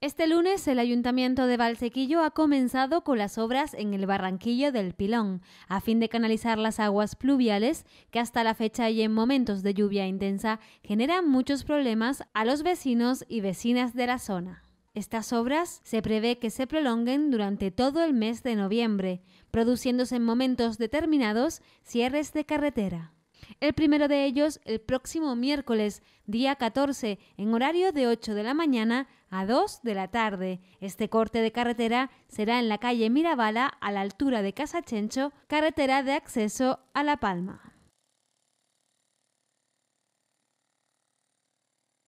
Este lunes el Ayuntamiento de Valsequillo ha comenzado con las obras en el barranquillo del Pilón, a fin de canalizar las aguas pluviales que hasta la fecha y en momentos de lluvia intensa generan muchos problemas a los vecinos y vecinas de la zona. Estas obras se prevé que se prolonguen durante todo el mes de noviembre, produciéndose en momentos determinados cierres de carretera. El primero de ellos el próximo miércoles, día 14, en horario de 8 de la mañana a 2 de la tarde. Este corte de carretera será en la calle Mirabala, a la altura de Casa Chencho, carretera de acceso a La Palma.